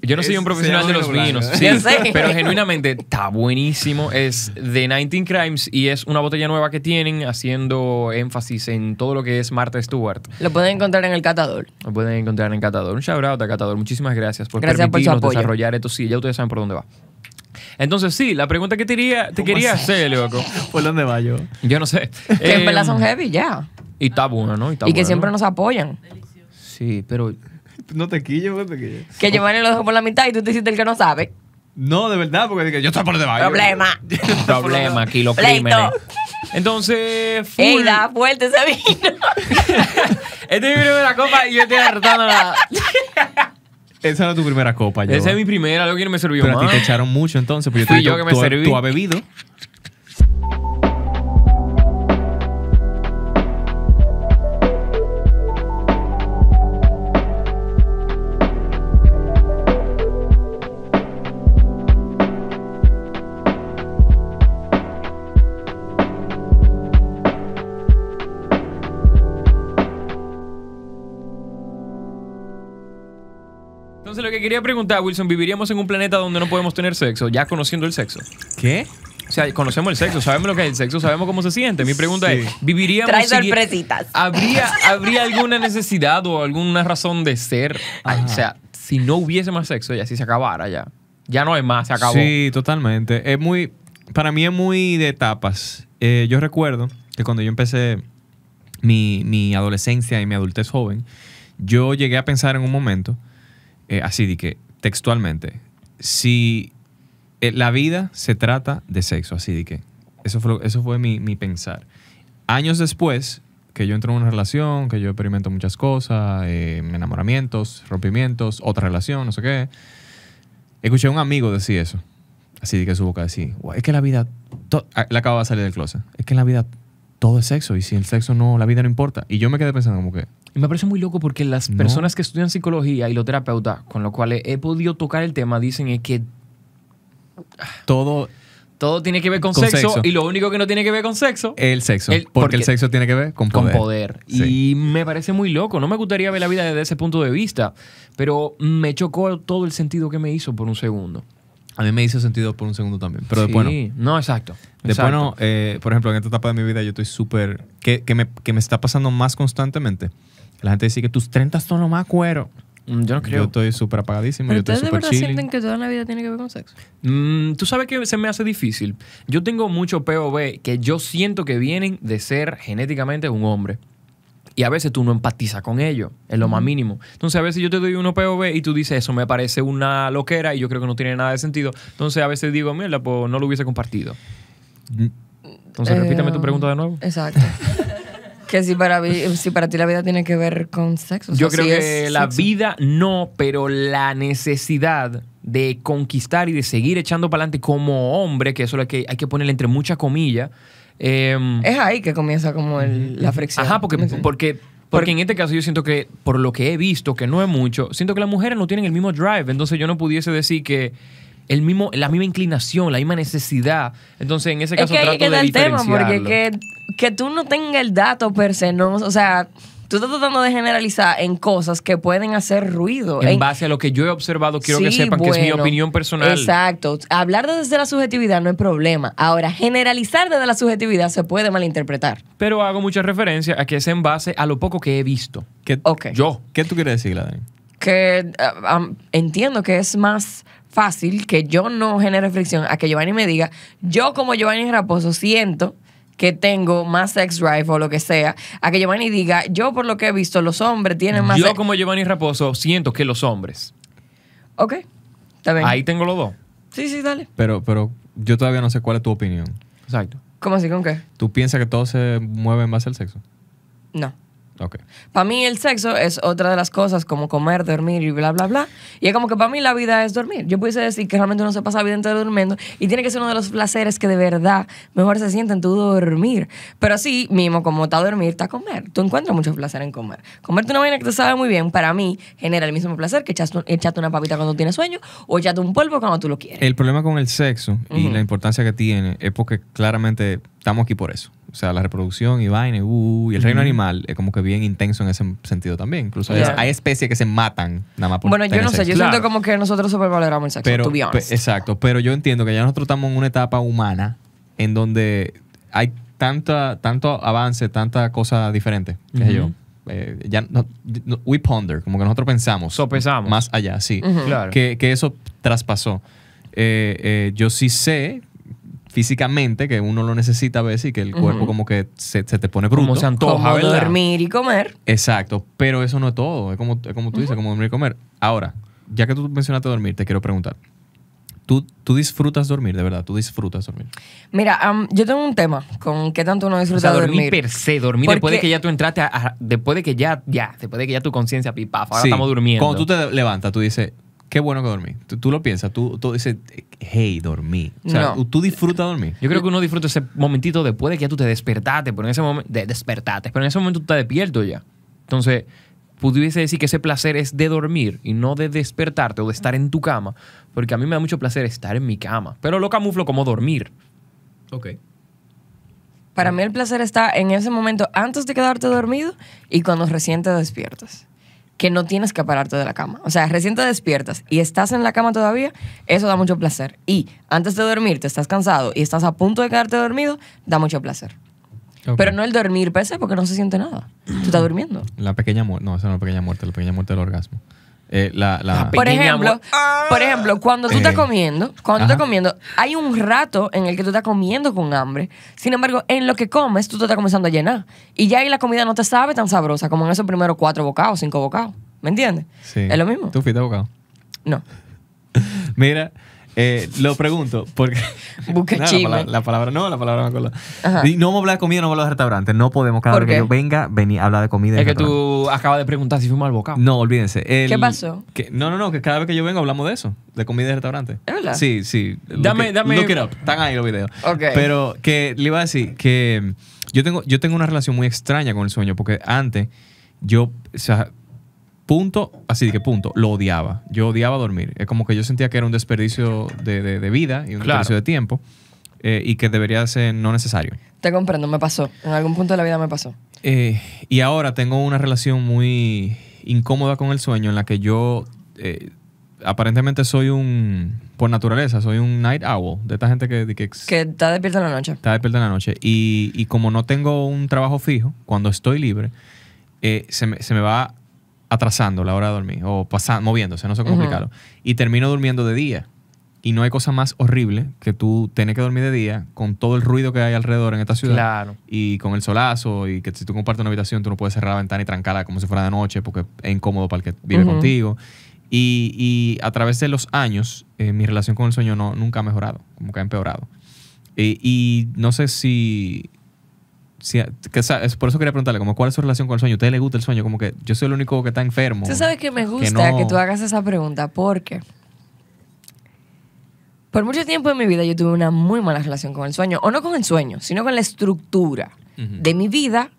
Yo no soy un profesional de los vinos, ¿eh? pero genuinamente está buenísimo. Es de 19 Crimes y es una botella nueva que tienen haciendo énfasis en todo lo que es Martha Stewart. Lo pueden encontrar en el catador. Lo pueden encontrar en catador. Un shout a catador. Muchísimas gracias por permitirnos desarrollar esto. Sí, ya ustedes saben por dónde va. Entonces, sí, la pregunta que te, te quería hacer, loco. ¿Por dónde va yo? Yo no sé. que en eh, son em, heavy, ya. Y está buena, ¿no? Y, que siempre nos apoyan. Sí, pero no te quillo, no pues, te quillo. Que Giovanni lo dejo por la mitad y tú te hiciste el que no sabe. No, de verdad, porque dije, yo estoy por debajo. Problema. Problema, aquí los Entonces, Ey, da fuerte ese vino. Esta es mi primera copa y yo estoy hartando la... Esa es tu primera copa, yo. Esa es mi primera, luego que no me sirvió Pero más. a ti te echaron mucho entonces, porque yo que me tú has bebido. quería preguntar, Wilson, ¿viviríamos en un planeta donde no podemos tener sexo, ya conociendo el sexo? ¿Qué? O sea, conocemos el sexo, sabemos lo que es el sexo, sabemos cómo se siente. Mi pregunta es, ¿viviríamos... Trae sorpresitas. ¿habría, ¿Habría alguna necesidad o alguna razón de ser? o sea, si no hubiese más sexo, y así se acabara ya. Ya no hay más, se acabó. Sí, totalmente. Es muy... Para mí es muy de etapas. Eh, yo recuerdo que cuando yo empecé mi, mi adolescencia y mi adultez joven, yo llegué a pensar en un momento eh, así de que, textualmente, si eh, la vida se trata de sexo, así de que, eso fue, eso fue mi, pensar. Años después, que yo entro en una relación, que yo experimento muchas cosas, eh, enamoramientos, rompimientos, otra relación, no sé qué, escuché a un amigo decir eso. Así de que su boca decía, es que la vida, le acaba de salir del closet, es que en la vida todo es sexo y si el sexo no, la vida no importa. Y yo me quedé pensando como que, y me parece muy loco porque las personas que estudian psicología y los terapeutas con los cuales he podido tocar el tema dicen es que todo todo tiene que ver con, sexo, y lo único que no tiene que ver con sexo el sexo porque, el sexo tiene que ver con poder, con poder. y me parece muy loco no me gustaría ver la vida desde ese punto de vista pero me chocó todo el sentido que me hizo por un segundo a mí me hizo sentido por un segundo también pero sí, no exacto después eh, por ejemplo en esta etapa de mi vida yo estoy súper que, me, que me está pasando más constantemente la gente dice que tus 30 son lo más cuero. Mm, yo no creo. Yo estoy súper apagadísimo. de verdad sienten que toda la vida tiene que ver con sexo? Mm, tú sabes que se me hace difícil. Yo tengo mucho POV que yo siento que vienen de ser genéticamente un hombre. Y a veces tú no empatizas con ello es lo más mínimo. Entonces, a veces yo te doy uno POV y tú dices, eso me parece una loquera y yo creo que no tiene nada de sentido. Entonces, a veces digo, mierda, pues no lo hubiese compartido. Mm. Entonces, repítame tu eh, pregunta de nuevo. Exacto. Que si para, si para ti la vida tiene que ver con sexo. Yo creo que la vida no, pero la necesidad de conquistar y de seguir echando para adelante como hombre, que eso es lo que hay que ponerle entre muchas comillas. Em, es ahí que comienza como la fricción. Ajá, porque, porque porque en este caso yo siento que, por lo que he visto, que no es mucho, siento que las mujeres no tienen el mismo drive. Entonces yo no pudiese decir que mismo, la misma inclinación, la misma necesidad. Entonces, en ese caso, es que, de el tema, porque que, tú no tengas el dato per se, o sea, tú estás tratando de generalizar en cosas que pueden hacer ruido. En, base a lo que yo he observado, quiero que sepan que es mi opinión personal. Exacto. Hablar desde la subjetividad no es problema. Ahora, generalizar desde la subjetividad se puede malinterpretar. Pero hago mucha referencia a que es en base a lo poco que he visto. ¿Qué, Yo. ¿Qué tú quieres decir, Ladrín? Que eh, entiendo que es más fácil que yo no genere fricción a que Giovanni me diga, yo como Giovanni Raposo siento que tengo más sex drive o lo que sea, a que Giovanni diga, yo por lo que he visto, los hombres tienen más... Yo como Giovanni Raposo siento que los hombres. Ok, está bien. Ahí tengo los dos. Sí, sí, dale. Pero, pero yo todavía no sé cuál es tu opinión. Exacto. ¿Cómo así? ¿Con qué? ¿Tú piensas que todo se mueve en base al sexo? No. Para mí el sexo es otra de las cosas como comer, dormir y bla, bla, bla. Y es como que para mí la vida es dormir. Yo pudiese decir que realmente uno se pasa la vida entera durmiendo y tiene que ser uno de los placeres que de verdad mejor se sienten tú dormir. Pero así mismo, como está dormir, está comer. Tú encuentras mucho placer en comer. Comerte una vaina que te sabe muy bien, para mí, genera el mismo placer que echarte una papita cuando tienes sueño o echarte un polvo cuando tú lo quieres. El problema con el sexo y la importancia que tiene es porque claramente estamos aquí por eso. O sea, la reproducción y vaina, y uh, el reino animal es como que bien intenso en ese sentido también. Incluso hay, especies que se matan nada más por Bueno, yo no sé, yo siento como que nosotros supervaloramos el sexo, exacto, pero yo entiendo que ya nosotros estamos en una etapa humana en donde hay tanta, tanto avance, tanta cosa diferente, sé yo. Eh, ya we ponder, como que nosotros pensamos. Más allá, sí. Claro. Que, eso traspasó. Eh, eh, yo sí sé físicamente, que uno lo necesita a veces y que el cuerpo como que se, te pone bruto. Como se antoja, dormir y comer. Exacto, pero eso no es todo. Es como, como tú dices, como dormir y comer. Ahora, ya que tú mencionaste dormir, te quiero preguntar. ¿Tú, ¿Tú disfrutas dormir, de verdad? ¿Tú disfrutas dormir? Mira, yo tengo un tema con qué tanto uno disfruta o dormir. dormir per se, dormir después de que ya tú entraste, después de que ya, ya, después de que ya tu conciencia pipa. ahora estamos durmiendo. Cuando tú te levantas, tú dices, qué bueno que dormí. Tú, lo piensas, tú, todo dices, hey, dormí. O sea, tú disfrutas dormir. Yo creo que uno disfruta ese momentito después de que ya tú te despertaste, pero en ese momento, de, despertaste, pero en ese momento tú estás despierto ya. Entonces, pudiese decir que ese placer es de dormir y no de despertarte o de estar en tu cama, porque a mí me da mucho placer estar en mi cama, pero lo camuflo como dormir. Ok. Para mí el placer está en ese momento antes de quedarte dormido y cuando recién te despiertas que no tienes que pararte de la cama. O sea, recién te despiertas y estás en la cama todavía, eso da mucho placer. Y antes de dormir, te estás cansado y estás a punto de quedarte dormido, da mucho placer. Pero no el dormir pese porque no se siente nada. Tú estás durmiendo. La pequeña muerte, no, esa no es la pequeña muerte, la pequeña muerte del orgasmo. Eh, la, Por ejemplo, ah. por ejemplo, cuando tú estás eh. comiendo, cuando estás comiendo, hay un rato en el que tú estás comiendo con hambre. Sin embargo, en lo que comes, tú te estás comenzando a llenar. Y ya ahí la comida no te sabe tan sabrosa como en esos primeros cuatro bocados, cinco bocados. ¿Me entiendes? Sí. Es lo mismo. ¿Tú fuiste bocado? No. Mira, eh, lo pregunto, porque. Busca no, La, palabra, no, la palabra me acuerdo. no vamos a hablar de comida, no vamos a hablar de restaurantes. No podemos, cada vez que yo venga, venir a hablar de comida. Es que tú acabas de preguntar si fuimos al bocado. No, olvídense. ¿Qué pasó? no, no, no, que cada vez que yo vengo hablamos de eso, de comida y restaurante. ¿Es verdad? Sí, sí. Dame, dame. Look it up. Están ahí los videos. Pero que le iba a decir que yo tengo, yo tengo una relación muy extraña con el sueño, porque antes yo punto, así de que punto, lo odiaba. Yo odiaba dormir. Es como que yo sentía que era un desperdicio de, vida y un desperdicio de tiempo eh, y que debería ser no necesario. Te comprendo, me pasó. En algún punto de la vida me pasó. Eh, y ahora tengo una relación muy incómoda con el sueño en la que yo eh, aparentemente soy un, por naturaleza, soy un night owl, de esta gente que... Que, está despierta en la noche. Está despierta en la noche. Y, como no tengo un trabajo fijo, cuando estoy libre, se, me, se me va atrasando la hora de dormir o pasando, moviéndose, no sé cómo explicarlo. Y termino durmiendo de día. Y no hay cosa más horrible que tú tienes que dormir de día con todo el ruido que hay alrededor en esta ciudad. Y con el solazo y que si tú compartes una habitación tú no puedes cerrar la ventana y trancarla como si fuera de noche porque es incómodo para el que vive contigo. Y, a través de los años eh, mi relación con el sueño no, nunca ha mejorado, como que ha empeorado. Eh, y no sé si por eso quería preguntarle, como, ¿cuál es su relación con el sueño? ¿A usted le gusta el sueño? Como que yo soy el único que está enfermo. Tú sabes que me gusta que, tú hagas esa pregunta porque por mucho tiempo en mi vida yo tuve una muy mala relación con el sueño, o no con el sueño, sino con la estructura de mi vida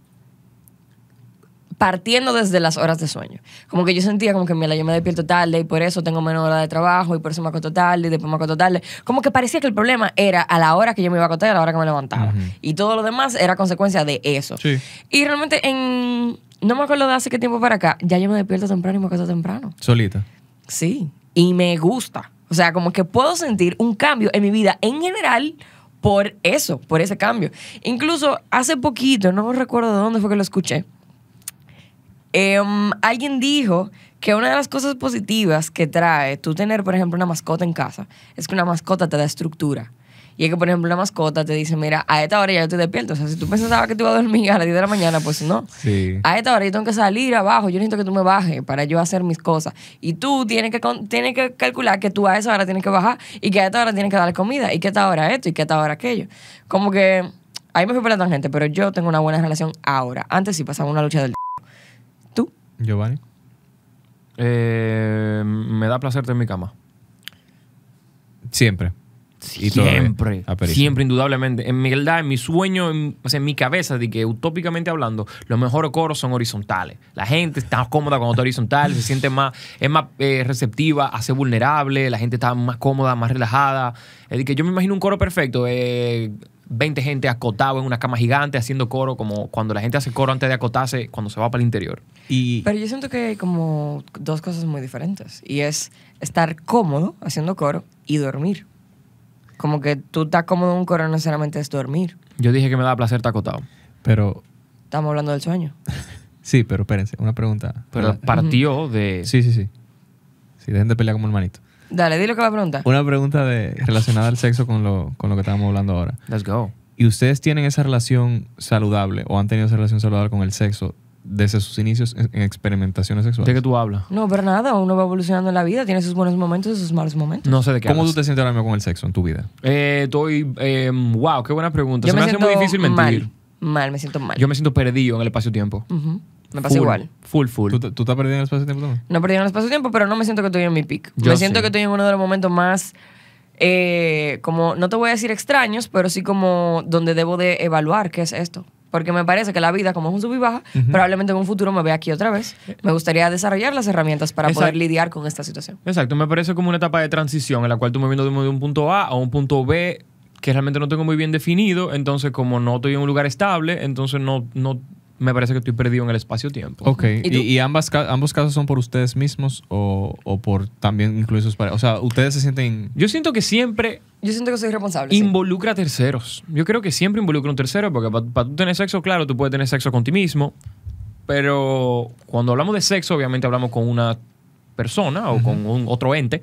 partiendo desde las horas de sueño. Como que yo sentía como que, mira, yo me despierto tarde y por eso tengo menos hora de trabajo y por eso me acoto tarde y después me acoto tarde. Como que parecía que el problema era a la hora que yo me iba a acostar y a la hora que me levantaba. Y todo lo demás era consecuencia de eso. Sí. Y realmente en... No me acuerdo de hace qué tiempo para acá, ya yo me despierto temprano y me acuesto temprano. ¿Solita? Sí. Y me gusta. O sea, como que puedo sentir un cambio en mi vida en general por eso, por ese cambio. Incluso hace poquito, no me recuerdo de dónde fue que lo escuché, Em, alguien dijo que una de las cosas positivas que trae tú tener, por ejemplo, una mascota en casa es que una mascota te da estructura. Y es que, por ejemplo, una mascota te dice, mira, a esta hora ya yo te despierto. O sea, si tú pensabas que te ibas a dormir a las 10 de la mañana, pues no. A esta hora yo tengo que salir abajo, yo necesito que tú me bajes para yo hacer mis cosas. Y tú tienes que, que calcular que tú a esa hora tienes que bajar y que a esta hora tienes que darle comida y que a esta hora esto y que a esta hora aquello. Como que ahí me fui por la tangente, pero yo tengo una buena relación ahora. Antes sí pasaba una lucha del... Giovanni. Eh, me da placer en mi cama. Siempre. siempre. Ah, siempre, indudablemente. En mi verdad, en mi sueño, en, mi cabeza, de que utópicamente hablando, los mejores coros son horizontales. La gente está más cómoda cuando está horizontal, se siente más, es más eh, receptiva hace vulnerable, la gente está más cómoda, más relajada. Es de que yo me imagino un coro perfecto. Eh, 20 gente acotado en una cama gigante haciendo coro, como cuando la gente hace coro antes de acotarse, cuando se va para el interior. Y... Pero yo siento que hay como dos cosas muy diferentes. Y es estar cómodo haciendo coro y dormir. Como que tú estás cómodo en un coro no necesariamente es dormir. Yo dije que me da placer estar acotado. Pero... Estamos hablando del sueño. sí, pero espérense, una pregunta. Pero ah, partió de... Sí, sí, sí. Sí, dejen de pelear como manito. Dale, di lo que va a preguntar. Una pregunta de, relacionada al sexo con lo, con lo que estábamos hablando ahora. Let's go. ¿Y ustedes tienen esa relación saludable o han tenido esa relación saludable con el sexo desde sus inicios en, experimentaciones sexuales? ¿De qué tú hablas? No, pero nada, uno va evolucionando en la vida, tiene sus buenos momentos y sus malos momentos. No sé de qué ¿Cómo tú te sientes ahora mismo con el sexo en tu vida? Eh, estoy. Em, wow, qué buena pregunta. Yo Se me, hace muy difícil mentir. Mal, me siento mal. Yo me siento perdido en el espacio-tiempo. Me pasa igual. Full, full. ¿Tú, estás perdiendo el espacio-tiempo No perdiendo el espacio-tiempo, pero no me siento que estoy en mi pick. me siento que estoy en uno de los momentos más, eh, como, no te voy a decir extraños, pero sí como donde debo de evaluar qué es esto. Porque me parece que la vida, como es un sub y baja, probablemente en un futuro me vea aquí otra vez. Me gustaría desarrollar las herramientas para poder lidiar con esta situación. Exacto, me parece como una etapa de transición en la cual tú me viendo de un punto A a un punto B que realmente no tengo muy bien definido, entonces como no estoy en un lugar estable, entonces no, no me parece que estoy perdido en el espacio-tiempo. Ok. ¿Y, ambos casos son por ustedes mismos o, por también incluso sus O sea, ustedes se sienten... Yo siento que siempre... Yo siento que soy responsable. Involucra a terceros. Yo creo que siempre involucra a un tercero porque para tú tener sexo, claro, tú puedes tener sexo con ti mismo, pero cuando hablamos de sexo, obviamente hablamos con una persona o con un otro ente.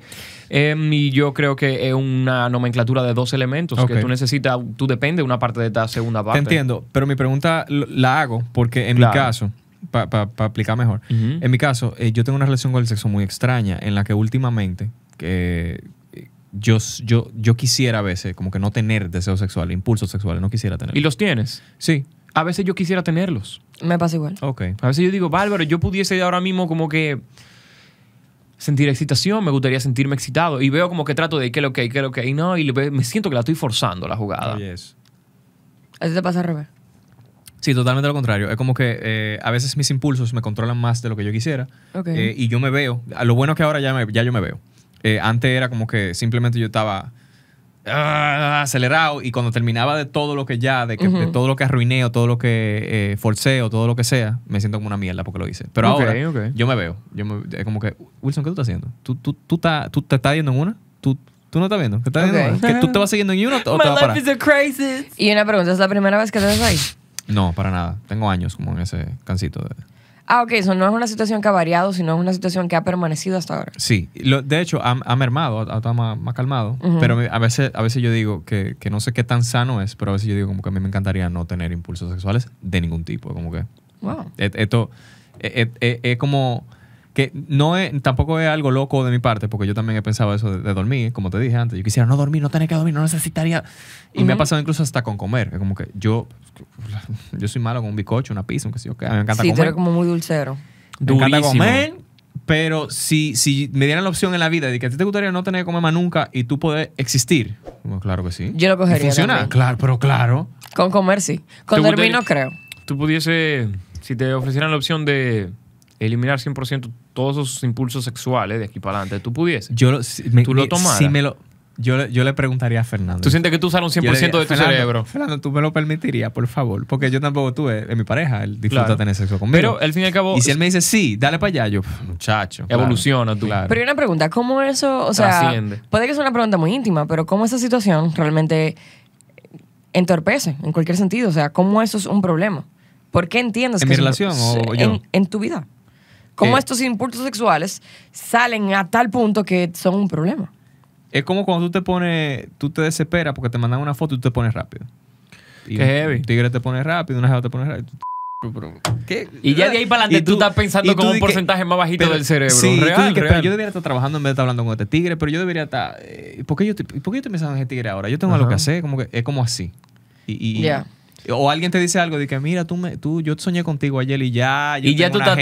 Em, y yo creo que es una nomenclatura de dos elementos que tú necesitas, tú depende una parte de esta segunda parte. Te entiendo, pero mi pregunta la hago porque en mi caso, para aplicar mejor, en mi caso, eh, yo tengo una relación con el sexo muy extraña en la que últimamente eh, yo, yo, yo quisiera a veces como que no tener deseos sexuales, impulsos sexuales, no quisiera tener. ¿Y los tienes? Sí. A veces yo quisiera tenerlos. Me pasa igual. Ok. A veces yo digo, Bárbaro, yo pudiese ahora mismo como que sentir excitación, me gustaría sentirme excitado. Y veo como que trato de que lo que, que lo que, no, y me siento que la estoy forzando la jugada. Así es. te pasa al revés? Sí, totalmente lo contrario. Es como que eh, a veces mis impulsos me controlan más de lo que yo quisiera. Eh, y yo me veo. Lo bueno es que ahora ya, me, ya yo me veo. Eh, antes era como que simplemente yo estaba Ah, acelerado y cuando terminaba de todo lo que ya, de, que, todo lo que arruiné o todo lo que eh, forceo o todo lo que sea, me siento como una mierda porque lo hice. Pero ahora yo me veo, yo es como que, Wilson, ¿qué tú estás haciendo? ¿Tú, tú, te estás yendo en una? ¿Tú, ¿Tú no estás viendo? ¿Qué estás viendo? ¿Tú te vas siguiendo en una o Y una pregunta, ¿es la primera vez que te vas ahí? No, para nada. Tengo años como en ese cansito de... Ah, ok, eso no es una situación que ha variado, sino es una situación que ha permanecido hasta ahora. Sí, de hecho, ha, mermado, ha, ha más, calmado, pero a veces, a veces yo digo que, no sé qué tan sano es, pero a veces yo digo como que a mí me encantaría no tener impulsos sexuales de ningún tipo, como que... Wow. Esto e, e, e, es como que no es, tampoco es algo loco de mi parte, porque yo también he pensado eso de, dormir, como te dije antes. Yo quisiera no dormir, no tener que dormir, no necesitaría. Y me ha pasado incluso hasta con comer, Es como que yo, yo soy malo con un bicocho, una pizza, un que qué. me encanta comer. Sí, eres como muy dulcero. Me encanta comer, pero si, si me dieran la opción en la vida de que a ti te gustaría no tener que comer más nunca y tú puedes existir, claro que sí. Yo lo cogería. Funciona, claro, pero claro. Con comer sí. Con dormir no creo. Tú pudiese, si te ofrecieran la opción de eliminar 100% todos esos impulsos sexuales de aquí para adelante, tú pudieses. Yo, tú lo tomaras. Si me lo, yo, le preguntaría a Fernando. ¿Tú sientes que tú usas un 100% de tu cerebro? Fernando, tú me lo permitirías, por favor. Porque yo tampoco tuve en mi pareja, él disfruta tener sexo conmigo. Pero al fin y al cabo. Y si él me dice, sí, dale para allá, yo, muchacho. Evoluciona tú. Pero hay una pregunta, ¿cómo eso, o sea, puede que sea una pregunta muy íntima, pero ¿cómo esa situación realmente entorpece en cualquier sentido? O sea, ¿cómo eso es un problema? ¿Por qué entiendes que. mi relación o yo? en tu vida cómo eh. estos impulsos sexuales salen a tal punto que son un problema. Es como cuando tú te pones, tú te desesperas porque te mandan una foto y tú te pones rápido. Qué heavy. Un tigre te pone rápido, una jeva te pone rápido. Y ya de ahí para adelante tú, estás pensando con un porcentaje más bajito del cerebro. Sí, Pero yo debería estar trabajando en vez de estar hablando con este tigre, pero yo debería estar. Eh, ¿por, qué yo estoy, ¿por, qué yo pensando en este tigre ahora? Yo tengo algo que hacer, como que es como así. Y, o alguien te dice algo de que, mira, tú, me, tú yo soñé contigo ayer y ya. y ya tú más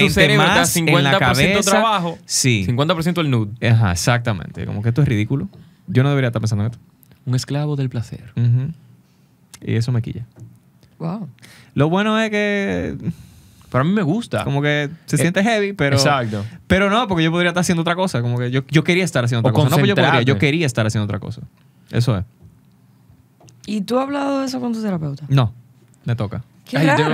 en la cabeza. trabajo. Sí. 50% el nude. Ajá, exactamente. Como que esto es ridículo. Yo no debería estar pensando en esto. Un esclavo del placer. Y eso me quilla. Wow. Lo bueno es que. Para mí me gusta. Como que se eh, siente heavy, pero. Exacto. Pero no, porque yo podría estar haciendo otra cosa. Como que yo, quería estar haciendo otra cosa. No, pues yo Yo quería estar haciendo otra cosa. Eso es. ¿Y tú has hablado de eso con tu terapeuta? No me toca.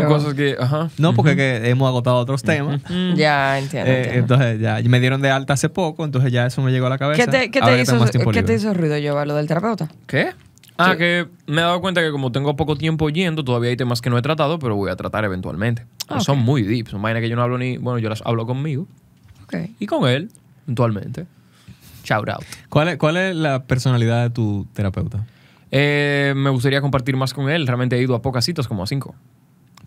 cosas que. No, porque hemos agotado otros temas. Mm. ya, eh, entiendo, Entonces, ya. Me dieron de alta hace poco, entonces ya eso me llegó a la cabeza. ¿Qué te, hizo, ¿qué ruido, yo, lo del terapeuta? ¿Qué? Ah, que me he dado cuenta que como tengo poco tiempo yendo, todavía hay temas que no he tratado, pero voy a tratar eventualmente. Ah, pues son muy deep, son que yo no hablo ni. Bueno, yo las hablo conmigo. Ok. Y con él, eventualmente. Shout out. ¿Cuál ¿Cuál es la personalidad de tu terapeuta? Eh, me gustaría compartir más con él. Realmente he ido a pocas citas, como a cinco.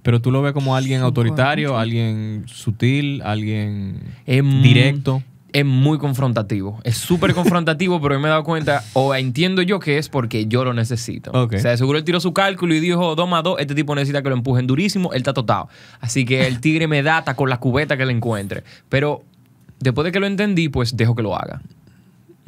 Pero tú lo ves como alguien autoritario, alguien sutil, alguien directo. Es muy confrontativo. Es súper confrontativo, pero yo me he dado cuenta, o entiendo yo que es porque yo lo necesito. O sea, seguro él tiró su cálculo y dijo, dos más dos, este tipo necesita que lo empujen durísimo, él está totado. Así que el tigre me data con la cubeta que le encuentre. Pero después de que lo entendí, pues dejo que lo haga.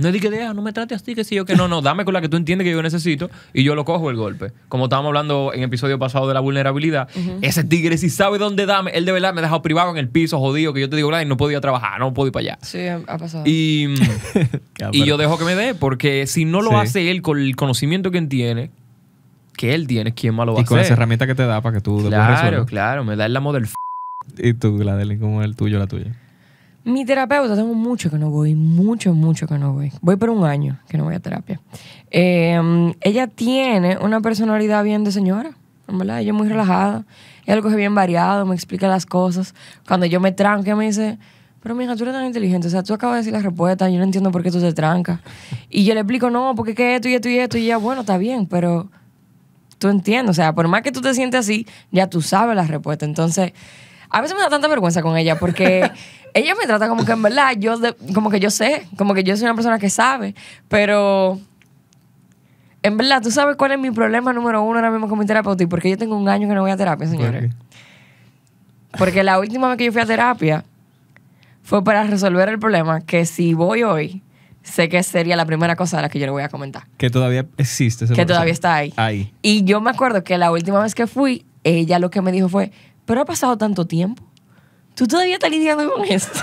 No que deja, ah, no me trates así, que si yo que no, no, dame con la que tú entiendes que yo necesito y yo lo cojo el golpe. Como estábamos hablando en episodio pasado de la vulnerabilidad, ese tigre, si sabe dónde dame, él de verdad me ha dejado privado en el piso, jodido, que yo te digo, no podía trabajar, no puedo ir para allá. Sí, ha pasado. Y, yo dejo que me dé, porque si no lo hace él con el conocimiento que tiene, que él tiene, ¿quién más lo va a hacer? Y con esa herramienta que te da para que tú Claro, claro, me da el amor del f. Y tú, la ¿cómo es el tuyo, la tuya? Mi terapeuta, tengo mucho que no voy, mucho, mucho que no voy. Voy por un año que no voy a terapia. Em, ella tiene una personalidad bien de señora, ¿verdad? Ella es muy relajada, ella es bien variado, me explica las cosas. Cuando yo me tranque, me dice, pero mija, tú eres tan inteligente, o sea, tú acabas de decir la respuesta, yo no entiendo por qué tú te trancas. Y yo le explico, no, porque qué esto y esto y esto, y ella, bueno, está bien, pero tú entiendes, o sea, por más que tú te sientes así, ya tú sabes la respuesta. Entonces a veces me da tanta vergüenza con ella porque ella me trata como que en verdad, yo como que yo sé, como que yo soy una persona que sabe, pero en verdad, ¿tú sabes cuál es mi problema número uno ahora mismo con mi terapeuta? Y porque yo tengo un año que no voy a terapia, señores. porque la última vez que yo fui a terapia fue para resolver el problema que si voy hoy, sé que sería la primera cosa a la que yo le voy a comentar. Que todavía existe. Ese que todavía está ahí. ahí. Y yo me acuerdo que la última vez que fui, ella lo que me dijo fue, pero ha pasado tanto tiempo. Tú todavía estás lidiando con esto.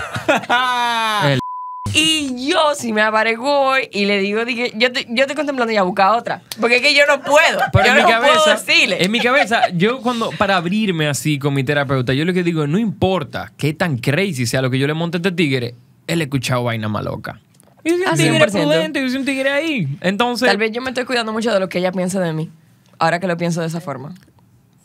y yo, si me aparezco y le digo, yo, te, estoy contemplando ya buscar otra. Porque es que yo no puedo. Pero en mi no cabeza, puedo En mi cabeza, yo cuando, para abrirme así con mi terapeuta, yo lo que digo, no importa qué tan crazy sea lo que yo le monte a este tigre, él ha escuchado vaina maloca. Yo soy un tigre prudente, yo soy un tigre ahí. Entonces. Tal vez yo me estoy cuidando mucho de lo que ella piensa de mí. Ahora que lo pienso de esa forma.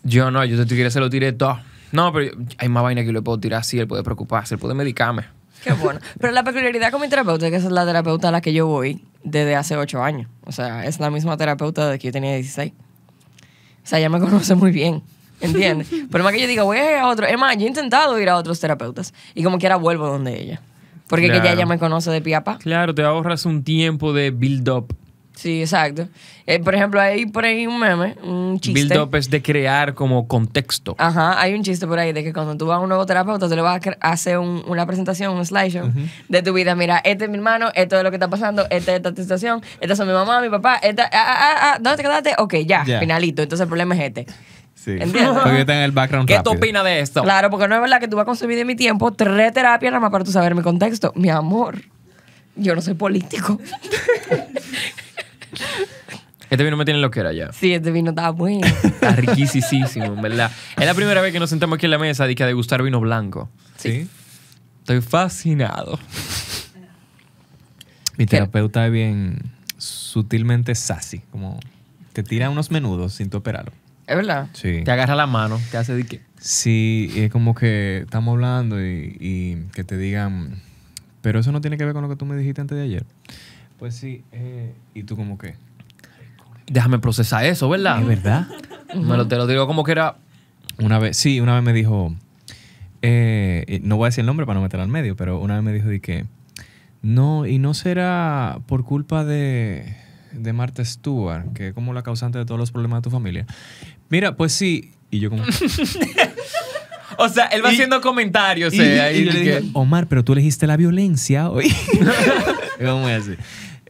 Yo no, yo este tigre se lo tiré todo. No, pero hay más vaina que yo le puedo tirar así, él puede preocuparse, él puede medicarme. Qué bueno. Pero la peculiaridad con mi terapeuta es que esa es la terapeuta a la que yo voy desde hace ocho años. O sea, es la misma terapeuta de que yo tenía 16. O sea, ella me conoce muy bien. ¿Entiendes? Pero más que yo diga, voy a, ir a otro. Es más, yo he intentado ir a otros terapeutas. Y como quiera vuelvo donde ella. Porque ella ya me conoce de piapa. Claro, te ahorras un tiempo de build-up. Sí, exacto. Eh, por ejemplo, hay por ahí un meme, un chiste. Build up es de crear como contexto. Ajá, hay un chiste por ahí de que cuando tú vas a un nuevo terapeuta, Te le vas a hacer una presentación, un slideshow de tu vida. Mira, este es mi hermano, esto es lo que está pasando, esta es esta situación, estas son mi mamá, mi papá, esta, ah, ah, ah, ah ¿dónde te quedaste? Ok, ya, finalito. Entonces el problema es este. Sí. está en el background ¿Qué tú opinas de esto? Claro, porque no es verdad que tú vas a consumir de mi tiempo tres terapias nada más para tú saber mi contexto. Mi amor, yo no soy político. Este vino me tiene lo que era ya. Sí, este vino está bueno. Está riquísimo, ¿verdad? Es la primera vez que nos sentamos aquí en la mesa y que a degustar vino blanco. Sí. Estoy fascinado. Mi terapeuta es bien sutilmente sassy, como te tira unos menudos sin tu operarlo. Es verdad. Sí. Te agarra la mano, te hace de qué. Sí, es como que estamos hablando y, que te digan, pero eso no tiene que ver con lo que tú me dijiste antes de ayer. Pues sí, eh, y tú como qué? déjame procesar eso, ¿verdad? Es verdad. Bueno, te lo digo como que era. Una vez, sí, una vez me dijo. Eh, no voy a decir el nombre para no meter al medio, pero una vez me dijo de que. No, y no será por culpa de, de Marta Stewart, que es como la causante de todos los problemas de tu familia. Mira, pues sí. Y yo como. O sea, él va haciendo comentarios. Eh, Omar, pero tú elegiste la violencia hoy. ¿Cómo así?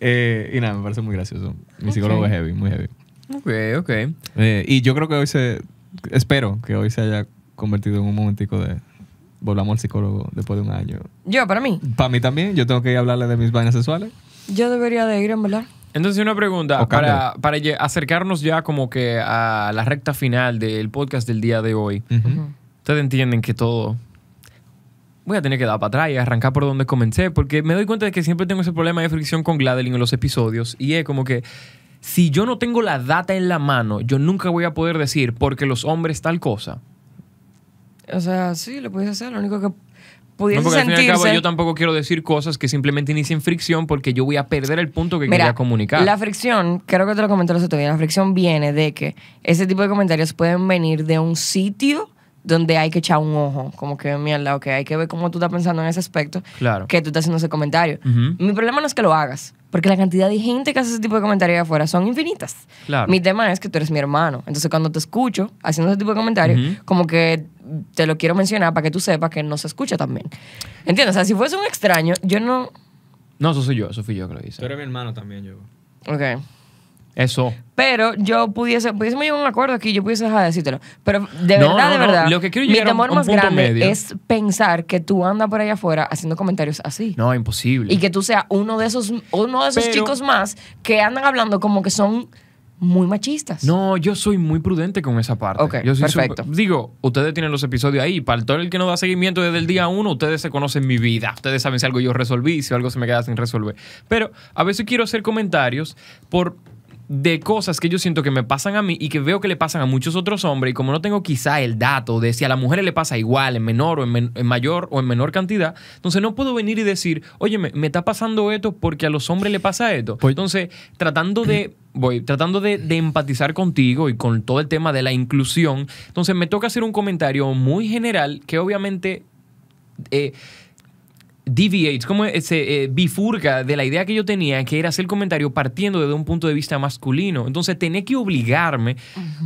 Eh, y nada, me parece muy gracioso. Mi psicólogo es heavy, muy heavy. Ok, ok. Eh, y yo creo que hoy se. Espero que hoy se haya convertido en un momentico de. Volvamos al psicólogo después de un año. Yo, para mí. Para mí también. Yo tengo que ir a hablarle de mis vainas sexuales. Yo debería de ir, a verdad. Entonces, una pregunta para, para, acercarnos ya como que a la recta final del podcast del día de hoy. Ustedes entienden que todo voy a tener que dar para atrás y arrancar por donde comencé, porque me doy cuenta de que siempre tengo ese problema de fricción con Gladeline en los episodios, y es como que si yo no tengo la data en la mano, yo nunca voy a poder decir porque los hombres tal cosa. O sea, sí, lo puedes hacer, lo único que pudiese yo tampoco quiero decir cosas que simplemente inicien fricción porque yo voy a perder el punto que quería comunicar. La fricción, creo que te lo comenté la fricción viene de que ese tipo de comentarios pueden venir de un sitio donde hay que echar un ojo, como que mierda, que hay que ver cómo tú estás pensando en ese aspecto, claro. que tú estás haciendo ese comentario. Mi problema no es que lo hagas, porque la cantidad de gente que hace ese tipo de comentarios afuera son infinitas. Mi tema es que tú eres mi hermano, entonces cuando te escucho haciendo ese tipo de comentarios, como que te lo quiero mencionar para que tú sepas que no se escucha también. ¿Entiendes? O sea, si fuese un extraño, yo no... No, eso soy yo, eso fui yo que lo hice. Tú eres mi hermano también, yo. Ok. Eso. Pero yo pudiese, pudiésemos llegar a un acuerdo aquí, yo pudiese dejar de decírtelo. Pero de verdad, de verdad, mi temor más grande es pensar que tú andas por allá afuera haciendo comentarios así. No, imposible. Y que tú seas uno de esos, uno de esos chicos más que andan hablando como que son muy machistas. No, yo soy muy prudente con esa parte. Ok, perfecto. digo, ustedes tienen los episodios ahí. Para todo el que no da seguimiento desde el día uno, ustedes se conocen mi vida. Ustedes saben si algo yo resolví, si algo se me queda sin resolver. Pero a veces quiero hacer comentarios por de cosas que yo siento que me pasan a mí y que veo que le pasan a muchos otros hombres y como no tengo quizá el dato de si a las mujeres le pasa igual, en menor o en, mayor o en menor cantidad, entonces no puedo venir y decir, oye, me, está pasando esto porque a los hombres le pasa esto. Pues, entonces, tratando de... Voy tratando de, de empatizar contigo y con todo el tema de la inclusión. Entonces me toca hacer un comentario muy general que obviamente eh, deviates, como se eh, eh, bifurca de la idea que yo tenía, que era hacer el comentario partiendo desde un punto de vista masculino. Entonces, tenía que obligarme,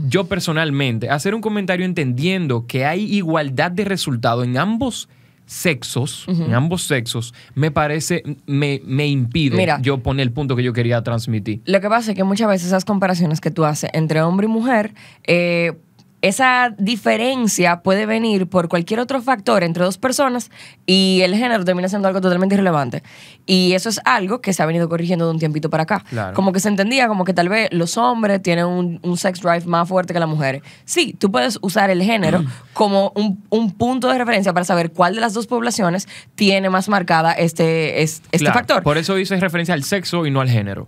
yo personalmente, a hacer un comentario entendiendo que hay igualdad de resultado en ambos sexos, en ambos sexos, me parece, me, me impide yo poner el punto que yo quería transmitir. Lo que pasa es que muchas veces esas comparaciones que tú haces entre hombre y mujer, eh, esa diferencia puede venir por cualquier otro factor entre dos personas y el género termina siendo algo totalmente irrelevante. Y eso es algo que se ha venido corrigiendo de un tiempito para acá. Como que se entendía como que tal vez los hombres tienen un, sex drive más fuerte que las mujeres. Sí, tú puedes usar el género mm. como un, punto de referencia para saber cuál de las dos poblaciones tiene más marcada este, este, factor. Por eso hice referencia al sexo y no al género.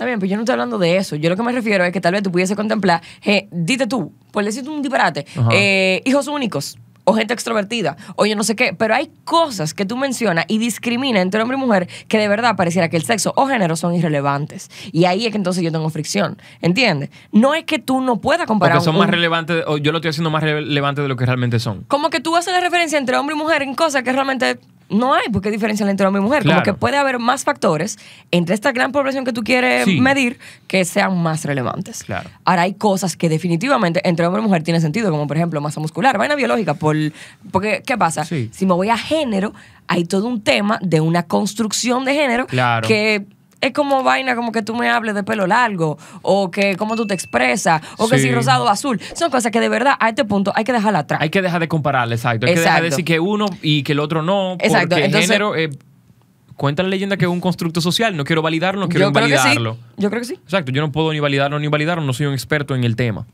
Está bien, pero pues yo no estoy hablando de eso. Yo lo que me refiero es que tal vez tú pudiese contemplar, eh, dite tú, por decirte un disparate, eh, hijos únicos o gente extrovertida, o yo no sé qué, pero hay cosas que tú mencionas y discrimina entre hombre y mujer que de verdad pareciera que el sexo o género son irrelevantes. Y ahí es que entonces yo tengo fricción, ¿entiendes? No es que tú no puedas comparar. Porque son más relevantes, o yo lo estoy haciendo más relevante de lo que realmente son. Como que tú haces la referencia entre hombre y mujer en cosas que realmente no hay porque diferencia entre hombre y mujer. Como que puede haber más factores entre esta gran población que tú quieres medir que sean más relevantes. Claro. Ahora hay cosas que definitivamente entre hombre y mujer tiene sentido, como por ejemplo masa muscular, vaina biológica. Por, porque, ¿qué pasa? Si me voy a género, hay todo un tema de una construcción de género que es como vaina como que tú me hables de pelo largo o que cómo tú te expresas o que si rosado o azul. Son cosas que de verdad a este punto hay que dejarla atrás. Hay que dejar de compararle, exacto. Hay que dejar de decir que uno y que el otro no. Porque género... Eh, cuenta la leyenda que es un constructo social. No quiero validarlo, no quiero invalidarlo. Yo creo que sí. Exacto, yo no puedo ni validarlo ni invalidarlo, no soy un experto en el tema.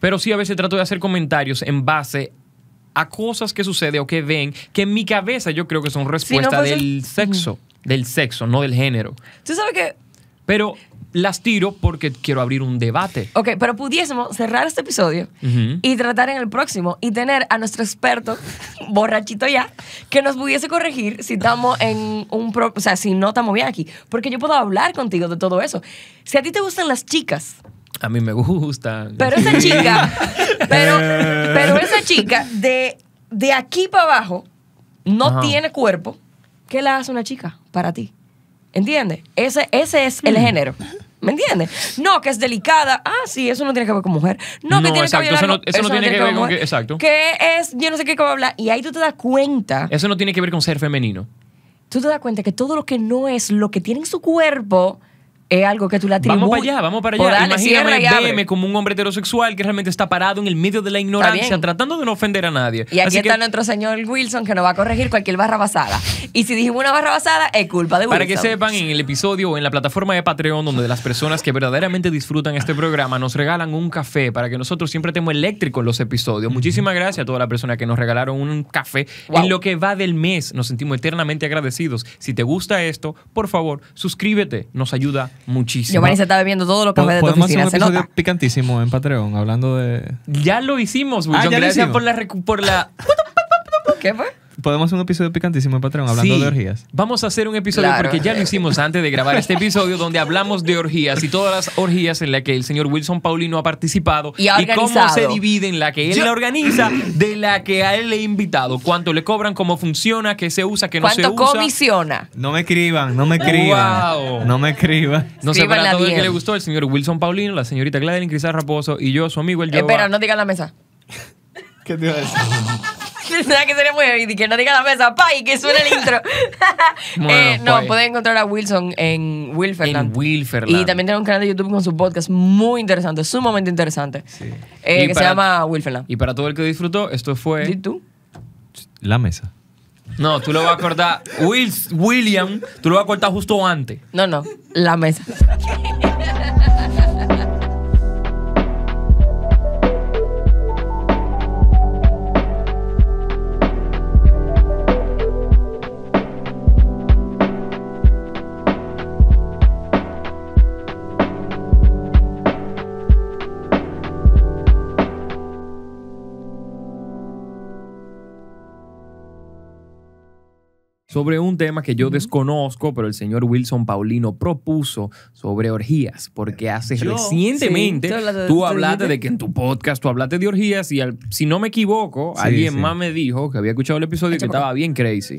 Pero sí a veces trato de hacer comentarios en base a cosas que sucede o que ven, que en mi cabeza yo creo que son respuesta del sexo. Del sexo, no del género. Tú sabes que... Pero las tiro porque quiero abrir un debate. Ok, pero pudiésemos cerrar este episodio y tratar en el próximo y tener a nuestro experto, borrachito ya, que nos pudiese corregir si estamos en un... Pro, o sea, si no estamos bien aquí. Porque yo puedo hablar contigo de todo eso. Si a ti te gustan las chicas... A mí me gustan. Pero esa chica... pero, pero eh. esa chica de, de aquí para abajo no tiene cuerpo ¿Qué la hace una chica para ti? ¿Entiendes? Ese, ese es el mm. género. ¿Me entiendes? No, que es delicada. Ah, sí, eso no tiene que ver con mujer. No, que tiene exacto, que ver eso, no, tiene, que, ver con, mujer. exacto. Que es, yo no sé qué cómo hablar. Y ahí tú te das cuenta. Eso no tiene que ver con ser femenino. Tú te das cuenta que todo lo que no es lo que tiene en su cuerpo es algo que tú la atribuyes. Vamos para allá, vamos para allá. Imagíname como un hombre heterosexual que realmente está parado en el medio de la ignorancia, tratando de no ofender a nadie. Y aquí está nuestro señor Wilson que nos va a corregir cualquier barra basada. Y si dijimos una barra basada, es culpa de Wilson. Para que sepan, en el episodio o en la plataforma de Patreon, donde las personas que verdaderamente disfrutan este programa nos regalan un café para que nosotros siempre estemos eléctricos en los episodios. Muchísimas gracias a todas las personas que nos regalaron un café. En lo que va del mes, nos sentimos eternamente agradecidos. Si te gusta esto, por favor, suscríbete. Nos ayuda muchísimo. Giovanni se está bebiendo todo lo que de tu oficina, un se picantísimo en Patreon, hablando de... Ya lo hicimos, Wilson. Ah, ya lo Gracias hicimos. por la... Por la... ¿Qué fue? podemos hacer un episodio picantísimo Patrón, hablando de orgías. Vamos a hacer un episodio porque ya lo hicimos antes de grabar este episodio donde hablamos de orgías y todas las orgías en las que el señor Wilson Paulino ha participado y, cómo se dividen la que él la organiza de la que a él le he invitado. Cuánto le cobran, cómo funciona, qué se usa, qué no se usa. ¿Cuánto comisiona? No me escriban, no me escriban. Wow. No me escriban. No sé para todo el que le gustó el señor Wilson Paulino, la señorita Gladeline Crisar Raposo y yo, su amigo el Espera, no digan la mesa. ¿Qué te iba a decir? nada que sería muy heavy? que no diga la mesa, pa, y que suene el intro. Eh, no, pues. encontrar a Wilson en Wilferland. En Wilferland. Y también tiene un canal de YouTube con su podcast muy interesante, sumamente interesante, eh, que se llama Wilferland. Y para todo el que disfrutó, esto fue... ¿Y tú? La mesa. No, tú lo vas a cortar. William, tú lo vas a cortar justo antes. No, no, la mesa. sobre un tema que yo desconozco, pero el señor Wilson Paulino propuso sobre orgías, porque hace recientemente tú hablaste de que en tu podcast tú hablaste de orgías y si no me equivoco, alguien más me dijo que había escuchado el episodio y que estaba bien crazy.